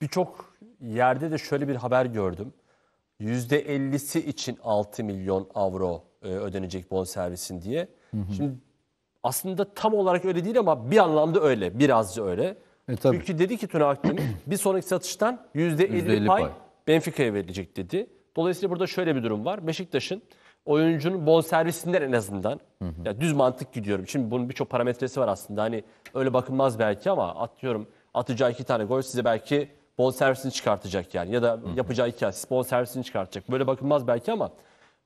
birçok yerde de şöyle bir haber gördüm. %50'si için 6 milyon avro e, bon servisin diye. Hı hı. Şimdi aslında tam olarak öyle değil ama bir anlamda öyle, birazcık öyle. E, tabii. Çünkü dedi ki Tuna Akdemir bir sonraki satıştan %50, %50 pay, Benfica'ya verilecek dedi. Dolayısıyla burada şöyle bir durum var. Beşiktaş'ın oyuncunun bon servisinden en azından hı hı. Ya düz mantık gidiyorum. Şimdi bunun birçok parametresi var aslında. Hani öyle bakılmaz belki ama atıyorum atacağı iki tane gol size belki bon servisini çıkartacak yani ya da Hı. yapacağı iki asist bon servisini çıkartacak. Böyle bakılmaz belki ama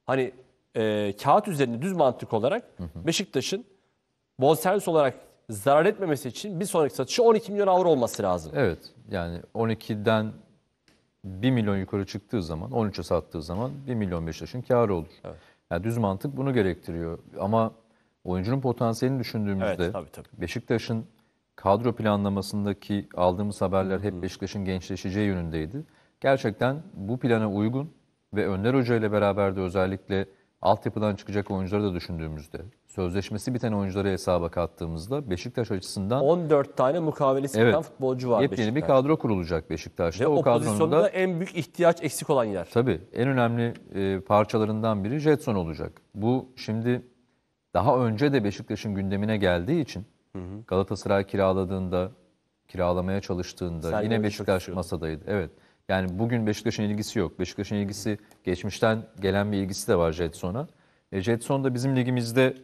hani e, kağıt üzerinde düz mantık olarak Beşiktaş'ın bon servis olarak zarar etmemesi için bir sonraki satışı 12 milyon avro olması lazım. Evet yani 12'den 1 milyon yukarı çıktığı zaman 13'e sattığı zaman 1 milyon Beşiktaş'ın karı olur. Evet. Yani düz mantık bunu gerektiriyor ama oyuncunun potansiyelini düşündüğümüzde evet, tabii, tabii. Beşiktaş'ın kadro planlamasındaki aldığımız haberler hep Beşiktaş'ın gençleşeceği yönündeydi. Gerçekten bu plana uygun ve Önder Hoca ile beraber de özellikle altyapıdan çıkacak oyuncuları da düşündüğümüzde, sözleşmesi biten oyuncuları hesaba kattığımızda Beşiktaş açısından 14 tane mukavelesi evet, futbolcu var Yepyeni bir kadro kurulacak Beşiktaş'ta. Ve o, o pozisyonda en büyük ihtiyaç eksik olan yer. Tabii en önemli e, parçalarından biri Jetson olacak. Bu şimdi daha önce de Beşiktaş'ın gündemine geldiği için Galatasaray kiraladığında, kiralamaya çalıştığında Sergen yine Beşiktaş masadaydı. Evet. Yani bugün Beşiktaş'ın ilgisi yok. Beşiktaş'ın ilgisi geçmişten gelen bir ilgisi de var Jetson'a. E, Jetson da bizim ligimizde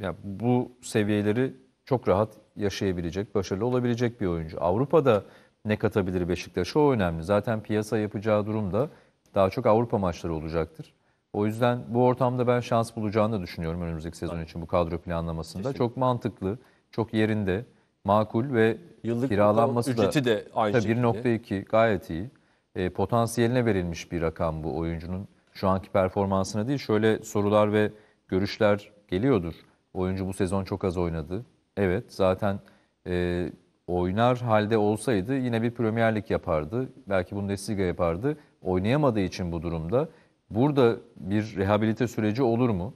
yani bu seviyeleri çok rahat yaşayabilecek, başarılı olabilecek bir oyuncu. Avrupa'da ne katabilir Beşiktaş'a o önemli. Zaten piyasa yapacağı durumda daha çok Avrupa maçları olacaktır. O yüzden bu ortamda ben şans bulacağını düşünüyorum önümüzdeki sezon için bu kadro planlamasında. Kesinlikle. Çok mantıklı çok yerinde, makul ve Yıllık kiralanması da, ücreti de aynı şekilde. 1.2 gayet iyi. E, potansiyeline verilmiş bir rakam bu oyuncunun şu anki performansına değil. Şöyle sorular ve görüşler geliyordur. Oyuncu bu sezon çok az oynadı. Evet zaten e, oynar halde olsaydı yine bir Premier Lig yapardı. Belki Bundesliga yapardı. Oynayamadığı için bu durumda. Burada bir rehabilite süreci olur mu?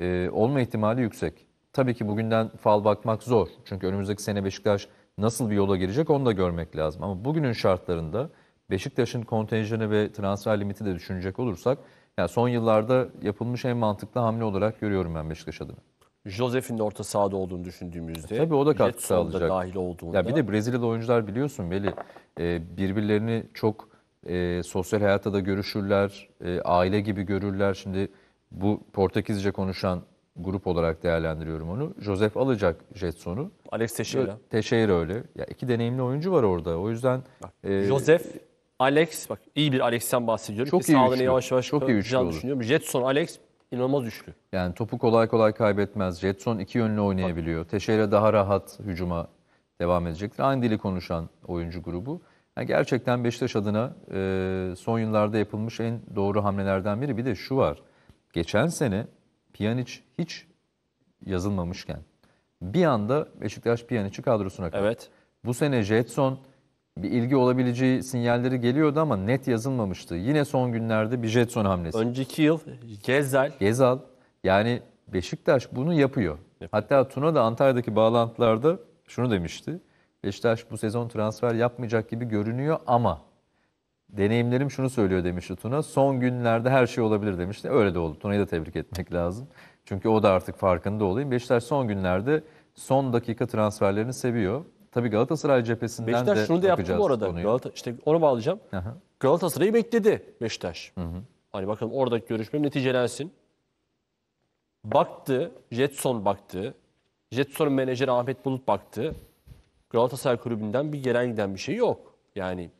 E, olma ihtimali yüksek. Tabii ki bugünden fal bakmak zor. Çünkü önümüzdeki sene Beşiktaş nasıl bir yola girecek onu da görmek lazım. Ama bugünün şartlarında Beşiktaş'ın kontenjanı ve transfer limiti de düşünecek olursak yani son yıllarda yapılmış en mantıklı hamle olarak görüyorum ben Beşiktaş adına. Josef'in de orta sahada olduğunu düşündüğümüzde. tabii o da katkı sağlayacak. Da dahil olduğunda. Ya bir de Brezilyalı oyuncular biliyorsun beli e, birbirlerini çok e, sosyal hayatta da görüşürler, e, aile gibi görürler. Şimdi bu Portekizce konuşan grup olarak değerlendiriyorum onu. Joseph alacak Jetson'u. Alex Teixeira. Teixeira öyle. Ya iki deneyimli oyuncu var orada. O yüzden bak, e, Joseph Alex bak iyi bir Alex'ten bahsediyorum. Çok Kesin iyi üçlü. yavaş yavaş çok iyi üçlü olur. düşünüyorum. Jetson Alex inanılmaz üçlü. Yani topu kolay kolay kaybetmez. Jetson iki yönlü oynayabiliyor. Tabii. Teixeira daha rahat hücuma devam edecektir. Aynı dili konuşan oyuncu grubu. Yani gerçekten Beşiktaş adına e, son yıllarda yapılmış en doğru hamlelerden biri. Bir de şu var. Geçen sene Pjanic hiç yazılmamışken bir anda Beşiktaş Pjanic'i kadrosuna kattı. Evet. Bu sene Jetson bir ilgi olabileceği sinyalleri geliyordu ama net yazılmamıştı. Yine son günlerde bir Jetson hamlesi. Önceki yıl Gezal. Gezal. Yani Beşiktaş bunu yapıyor. Evet. Hatta Tuna da Antalya'daki bağlantılarda şunu demişti. Beşiktaş bu sezon transfer yapmayacak gibi görünüyor ama deneyimlerim şunu söylüyor demiş Tuna. Son günlerde her şey olabilir demişti. Öyle de oldu. Tuna'yı da tebrik etmek lazım. Çünkü o da artık farkında olayım. Beşiktaş son günlerde son dakika transferlerini seviyor. Tabii Galatasaray cephesinden Beşiktaş de şunu da yaptı bu arada. Galata, işte onu bağlayacağım. Aha. Galatasaray'ı bekledi Beşiktaş. Hı hı. Hani bakalım oradaki görüşmem neticelensin. Baktı, Jetson baktı. Jetson menajeri Ahmet Bulut baktı. Galatasaray kulübünden bir gelen giden bir şey yok. Yani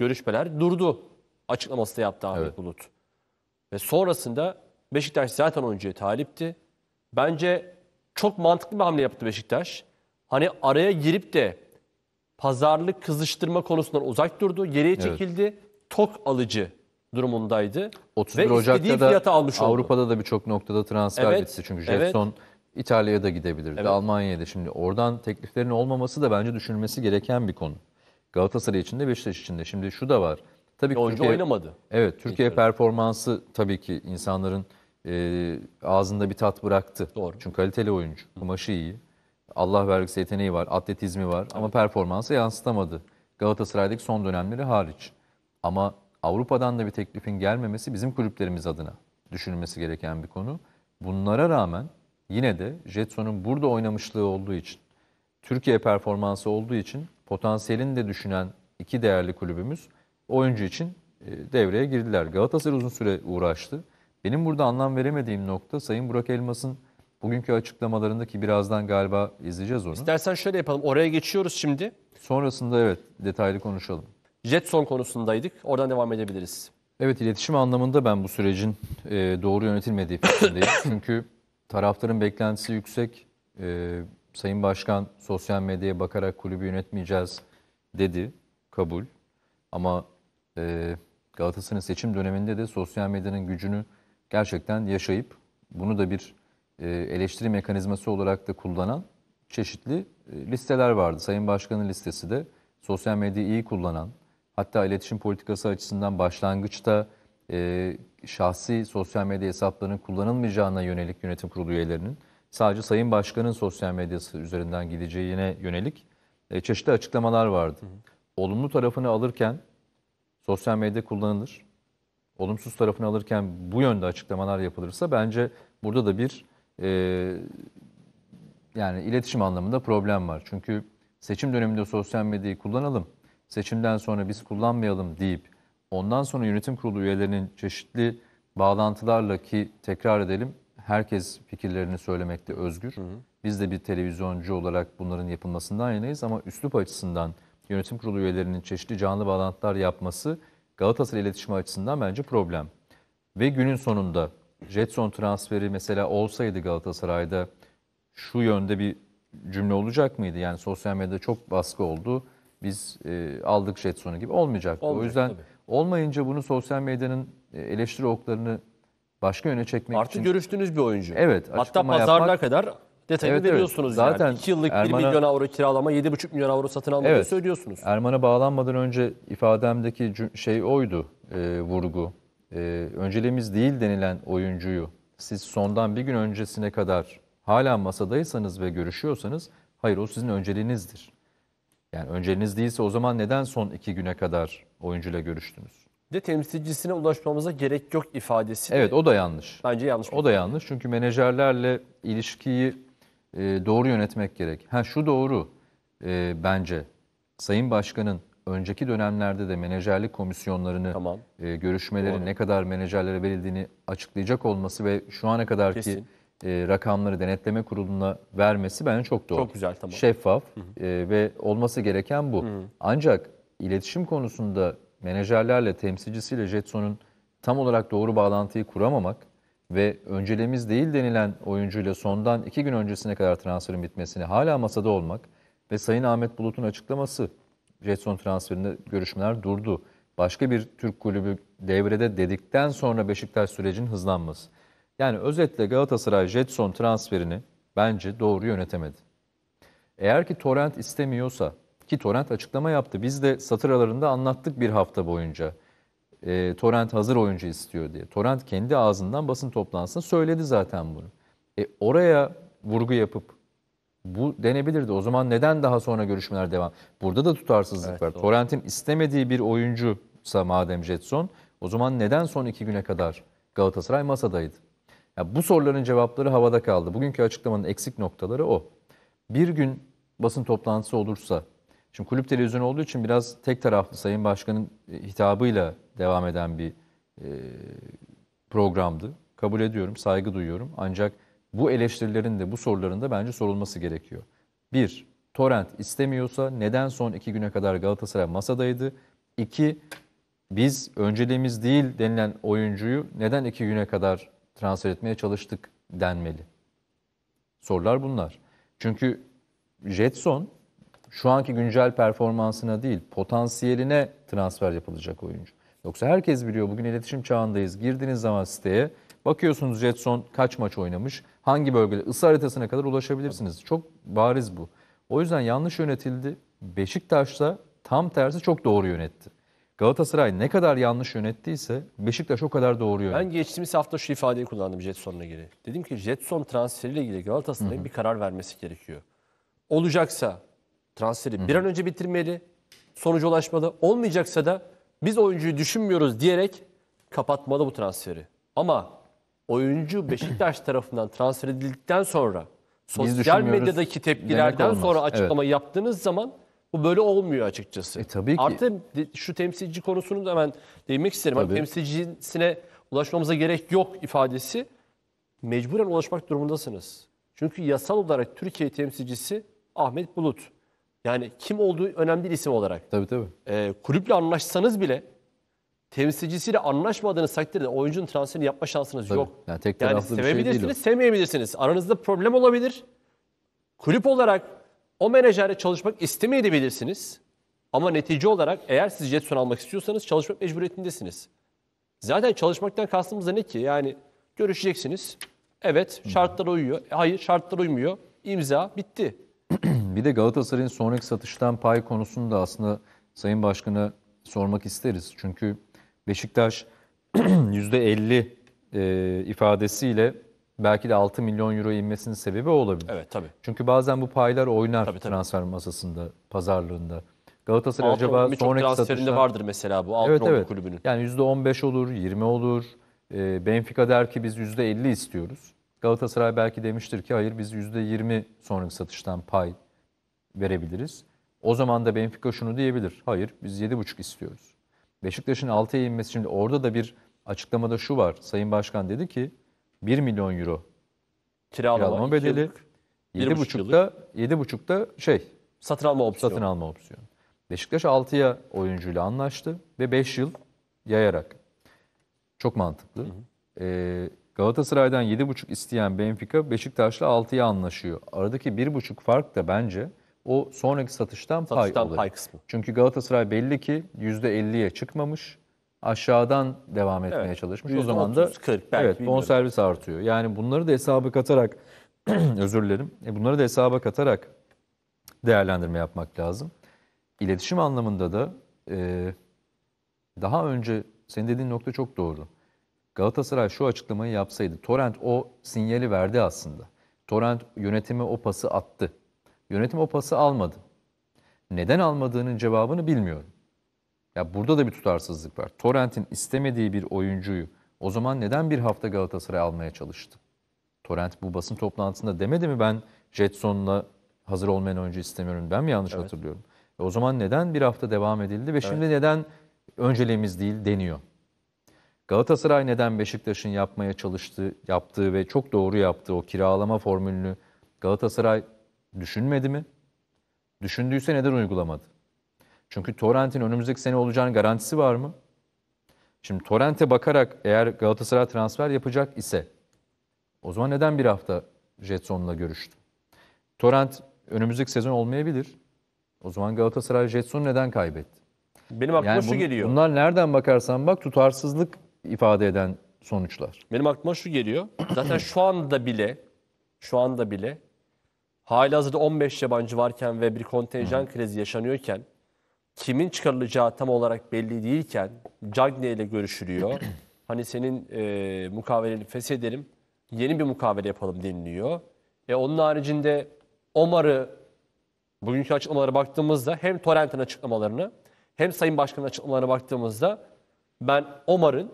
görüşmeler durdu. Açıklaması da yaptı Ahmet evet. Bulut. Ve sonrasında Beşiktaş zaten oyuncuya talipti. Bence çok mantıklı bir hamle yaptı Beşiktaş. Hani araya girip de pazarlık kızıştırma konusundan uzak durdu. Geriye çekildi. Evet. Tok alıcı durumundaydı. 31 Ocak'ta da almış Avrupa'da da birçok noktada transfer evet, bitti. Çünkü Jetson evet. İtalya'ya da gidebilirdi. Evet. Almanya'ya da şimdi oradan tekliflerin olmaması da bence düşünülmesi gereken bir konu. Galatasaray için de Beşiktaş için de. Şimdi şu da var. Tabii ki Oyuncu Türkiye, oynamadı. Evet, Türkiye İlk performansı tabii ki insanların e, ağzında bir tat bıraktı. Doğru. Çünkü kaliteli oyuncu, kumaşı iyi. Allah vergisi yeteneği var, atletizmi var ama performansı yansıtamadı. Galatasaray'daki son dönemleri hariç. Ama Avrupa'dan da bir teklifin gelmemesi bizim kulüplerimiz adına düşünülmesi gereken bir konu. Bunlara rağmen yine de Jetson'un burada oynamışlığı olduğu için, Türkiye performansı olduğu için potansiyelini de düşünen iki değerli kulübümüz oyuncu için e, devreye girdiler. Galatasaray uzun süre uğraştı. Benim burada anlam veremediğim nokta Sayın Burak Elmas'ın bugünkü açıklamalarındaki birazdan galiba izleyeceğiz onu. İstersen şöyle yapalım. Oraya geçiyoruz şimdi. Sonrasında evet detaylı konuşalım. Jetson konusundaydık. Oradan devam edebiliriz. Evet iletişim anlamında ben bu sürecin e, doğru yönetilmediği fikrindeyim. Çünkü taraftarın beklentisi yüksek. E, Sayın Başkan sosyal medyaya bakarak kulübü yönetmeyeceğiz dedi. Kabul. Ama e, Galatasaray'ın seçim döneminde de sosyal medyanın gücünü gerçekten yaşayıp bunu da bir e, eleştiri mekanizması olarak da kullanan çeşitli e, listeler vardı. Sayın Başkan'ın listesi de sosyal medyayı iyi kullanan, hatta iletişim politikası açısından başlangıçta e, şahsi sosyal medya hesaplarının kullanılmayacağına yönelik yönetim kurulu üyelerinin sadece Sayın Başkan'ın sosyal medyası üzerinden gideceğine yönelik e, çeşitli açıklamalar vardı. Olumlu tarafını alırken sosyal medya kullanılır. Olumsuz tarafını alırken bu yönde açıklamalar yapılırsa bence burada da bir e, yani iletişim anlamında problem var. Çünkü seçim döneminde sosyal medyayı kullanalım, seçimden sonra biz kullanmayalım deyip ondan sonra yönetim kurulu üyelerinin çeşitli bağlantılarla ki tekrar edelim herkes fikirlerini söylemekte özgür. Hı hı. Biz de bir televizyoncu olarak bunların yapılmasından yanayız ama üslup açısından yönetim kurulu üyelerinin çeşitli canlı bağlantılar yapması Galatasaray iletişimi açısından bence problem. Ve günün sonunda Jetson transferi mesela olsaydı Galatasaray'da şu yönde bir cümle olacak mıydı? Yani sosyal medyada çok baskı oldu. Biz e, aldık Jetson'u gibi olmayacaktı. Olmayacak, o yüzden tabii. olmayınca bunu sosyal medyanın e, eleştiri oklarını başka yöne çekmek Artık için. Artık görüştüğünüz bir oyuncu. Evet. Hatta pazarlığa yapmak... kadar detayını evet, veriyorsunuz evet. Zaten yani. 2 yıllık Erman'a, 1 milyon avro kiralama, 7,5 milyon avro satın almayı evet, söylüyorsunuz. Erman'a bağlanmadan önce ifademdeki şey oydu e, vurgu. E, önceliğimiz değil denilen oyuncuyu siz sondan bir gün öncesine kadar hala masadaysanız ve görüşüyorsanız hayır o sizin önceliğinizdir. Yani önceliğiniz değilse o zaman neden son iki güne kadar oyuncuyla görüştünüz? de temsilcisine ulaşmamıza gerek yok ifadesi. Evet o da yanlış. Bence yanlış. O da yanlış çünkü menajerlerle ilişkiyi e, doğru yönetmek gerek. Ha şu doğru e, bence Sayın Başkan'ın önceki dönemlerde de menajerlik komisyonlarını tamam. e, görüşmeleri doğru. ne kadar menajerlere verildiğini açıklayacak olması ve şu ana kadarki Kesin. E, rakamları denetleme kuruluna vermesi bence çok doğru. Çok güzel tamam. Şeffaf hı hı. E, ve olması gereken bu. Hı. Ancak iletişim konusunda menajerlerle, temsilcisiyle Jetson'un tam olarak doğru bağlantıyı kuramamak ve önceliğimiz değil denilen oyuncuyla sondan iki gün öncesine kadar transferin bitmesini hala masada olmak ve Sayın Ahmet Bulut'un açıklaması Jetson transferinde görüşmeler durdu. Başka bir Türk kulübü devrede dedikten sonra Beşiktaş sürecin hızlanması. Yani özetle Galatasaray Jetson transferini bence doğru yönetemedi. Eğer ki Torrent istemiyorsa ki Torrent açıklama yaptı. Biz de satır aralarında anlattık bir hafta boyunca. E, Torrent hazır oyuncu istiyor diye. Torrent kendi ağzından basın toplantısında söyledi zaten bunu. E, oraya vurgu yapıp bu denebilirdi. O zaman neden daha sonra görüşmeler devam? Burada da tutarsızlık evet, var. Torrent'in istemediği bir oyuncuysa madem Jetson, o zaman neden son iki güne kadar Galatasaray masadaydı? Ya bu soruların cevapları havada kaldı. Bugünkü açıklamanın eksik noktaları o. Bir gün basın toplantısı olursa Şimdi kulüp televizyonu olduğu için biraz tek taraflı Sayın Başkan'ın e, hitabıyla devam eden bir e, programdı. Kabul ediyorum, saygı duyuyorum. Ancak bu eleştirilerin de bu soruların da bence sorulması gerekiyor. Bir, Torrent istemiyorsa neden son iki güne kadar Galatasaray masadaydı? İki, biz önceliğimiz değil denilen oyuncuyu neden iki güne kadar transfer etmeye çalıştık denmeli. Sorular bunlar. Çünkü Jetson şu anki güncel performansına değil, potansiyeline transfer yapılacak oyuncu. Yoksa herkes biliyor bugün iletişim çağındayız. Girdiğiniz zaman siteye bakıyorsunuz Jetson kaç maç oynamış, hangi bölgede, ısı haritasına kadar ulaşabilirsiniz. Çok bariz bu. O yüzden yanlış yönetildi. Beşiktaş'ta tam tersi çok doğru yönetti. Galatasaray ne kadar yanlış yönettiyse Beşiktaş o kadar doğru yönetti. Ben geçtiğimiz hafta şu ifadeyi kullandım Jetson'la ilgili. Dedim ki Jetson transferiyle ilgili Galatasaray'ın bir karar vermesi gerekiyor. Olacaksa transferi bir an önce bitirmeli, sonuca ulaşmalı. Olmayacaksa da biz oyuncuyu düşünmüyoruz diyerek kapatmalı bu transferi. Ama oyuncu Beşiktaş tarafından transfer edildikten sonra sosyal medyadaki tepkilerden sonra açıklama evet. yaptığınız zaman bu böyle olmuyor açıkçası. E, tabii ki. Artı şu temsilci konusunu da hemen değinmek isterim. Hani tabii. temsilcisine ulaşmamıza gerek yok ifadesi mecburen ulaşmak durumundasınız. Çünkü yasal olarak Türkiye temsilcisi Ahmet Bulut. Yani kim olduğu önemli değil isim olarak. Tabii tabii. Ee, kulüple anlaşsanız bile temsilcisiyle anlaşmadığınız takdirde oyuncunun transferini yapma şansınız Tabii. yok. Yani tek Yani taraflı şey sevebilirsiniz, sevmeyebilirsiniz. Aranızda problem olabilir. Kulüp olarak o menajerle çalışmak istemeyebilirsiniz. Ama netice olarak eğer siz Jetson almak istiyorsanız çalışmak mecburiyetindesiniz. Zaten çalışmaktan kastımız da ne ki? Yani görüşeceksiniz. Evet şartlara uyuyor. Hayır şartlara uymuyor. İmza bitti. bir de Galatasaray'ın sonraki satıştan pay konusunda aslında Sayın Başkan'a sormak isteriz. Çünkü Beşiktaş %50 e, ifadesiyle belki de 6 milyon euro inmesinin sebebi olabilir. Evet tabii. Çünkü bazen bu paylar oynar tabii, tabii. transfer masasında, pazarlığında. Galatasaray Altın acaba sonraki transferinde vardır mesela bu Altın evet, evet. kulübünün. Yani %15 olur, 20 olur. E, Benfica der ki biz %50 istiyoruz. Galatasaray belki demiştir ki hayır biz %20 sonraki satıştan pay verebiliriz. O zaman da Benfica şunu diyebilir. Hayır biz 7,5 istiyoruz. Beşiktaş'ın 6'ya inmesi şimdi orada da bir açıklamada şu var. Sayın Başkan dedi ki 1 milyon euro kiralama, kiralama bedeli. 7,5'da 7,5'da şey satın alma opsiyonu. Satın alma opsiyonu. Beşiktaş 6'ya oyuncuyla anlaştı ve 5 yıl yayarak. Çok mantıklı. Hı hı. Ee, Galatasaray'dan 7,5 isteyen Benfica Beşiktaş'la 6'ya anlaşıyor. Aradaki 1,5 fark da bence o sonraki satıştan, satıştan pay, pay kısmı. Çünkü Galatasaray belli ki %50'ye çıkmamış. Aşağıdan devam etmeye evet, çalışmış. O zaman da 40 belki evet bonservis artıyor. Yani bunları da hesaba katarak özür dilerim. E bunları da hesaba katarak değerlendirme yapmak lazım. İletişim anlamında da e, daha önce senin dediğin nokta çok doğru. Galatasaray şu açıklamayı yapsaydı. Torrent o sinyali verdi aslında. Torrent yönetime o pası attı. Yönetim o pası almadı. Neden almadığının cevabını bilmiyorum. Ya burada da bir tutarsızlık var. Torrent'in istemediği bir oyuncuyu o zaman neden bir hafta Galatasaray almaya çalıştı? Torrent bu basın toplantısında demedi mi ben Jetson'la hazır olmayan oyuncu istemiyorum. Ben mi yanlış evet. hatırlıyorum? E o zaman neden bir hafta devam edildi ve evet. şimdi neden önceliğimiz değil deniyor? Galatasaray neden Beşiktaş'ın yapmaya çalıştığı, yaptığı ve çok doğru yaptığı o kiralama formülünü Galatasaray düşünmedi mi? Düşündüyse neden uygulamadı? Çünkü Torrent'in önümüzdeki sene olacağının garantisi var mı? Şimdi Torrent'e bakarak eğer Galatasaray transfer yapacak ise o zaman neden bir hafta Jetson'la görüştü? Torrent önümüzdeki sezon olmayabilir. O zaman Galatasaray Jetson'u neden kaybetti? Benim aklıma yani şu geliyor. Bunlar nereden bakarsan bak tutarsızlık ifade eden sonuçlar. Benim aklıma şu geliyor. Zaten şu anda bile şu anda bile hali hazırda 15 yabancı varken ve bir kontenjan krizi yaşanıyorken kimin çıkarılacağı tam olarak belli değilken Cagney ile görüşülüyor. hani senin e, mukaveleni feshedelim, yeni bir mukavele yapalım deniliyor. E, onun haricinde Omar'ı bugünkü açıklamalara baktığımızda hem Torrent'in açıklamalarını hem Sayın Başkan'ın açıklamalarına baktığımızda ben Omar'ın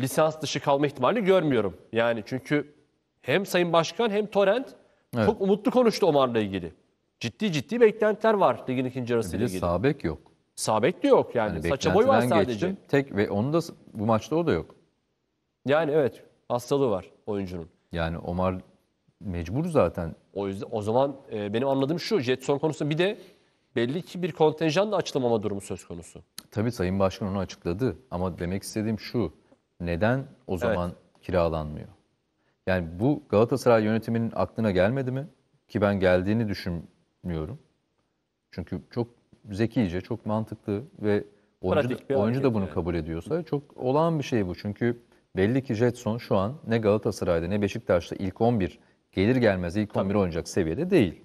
lisans dışı kalma ihtimalini görmüyorum. Yani çünkü hem Sayın Başkan hem Torrent evet. çok umutlu konuştu Omar'la ilgili. Ciddi ciddi beklentiler var ligin ikinci yarısı e ile ilgili. Sabek yok. Sabek de yok yani. yani Saça boy var sadece. Geçtim. Tek ve onu da bu maçta o da yok. Yani evet hastalığı var oyuncunun. Yani Omar mecbur zaten. O yüzden o zaman e, benim anladığım şu Jetson konusunda bir de belli ki bir kontenjan da açılamama durumu söz konusu. Tabii Sayın Başkan onu açıkladı ama demek istediğim şu neden o zaman evet. kiralanmıyor? Yani bu Galatasaray yönetiminin aklına gelmedi mi? Ki ben geldiğini düşünmüyorum. Çünkü çok zekice, çok mantıklı ve oyuncu, da, oyuncu da bunu yani. kabul ediyorsa çok olağan bir şey bu. Çünkü belli ki Jetson şu an ne Galatasaray'da ne Beşiktaş'ta ilk 11 gelir gelmez ilk 11 oynayacak seviyede değil.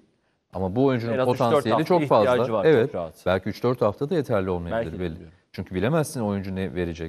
Ama bu oyuncunun potansiyeli çok fazla. Var, evet. Çok rahat. belki 3-4 hafta da yeterli olmayabilir belli. Çünkü bilemezsin oyuncu ne verecek.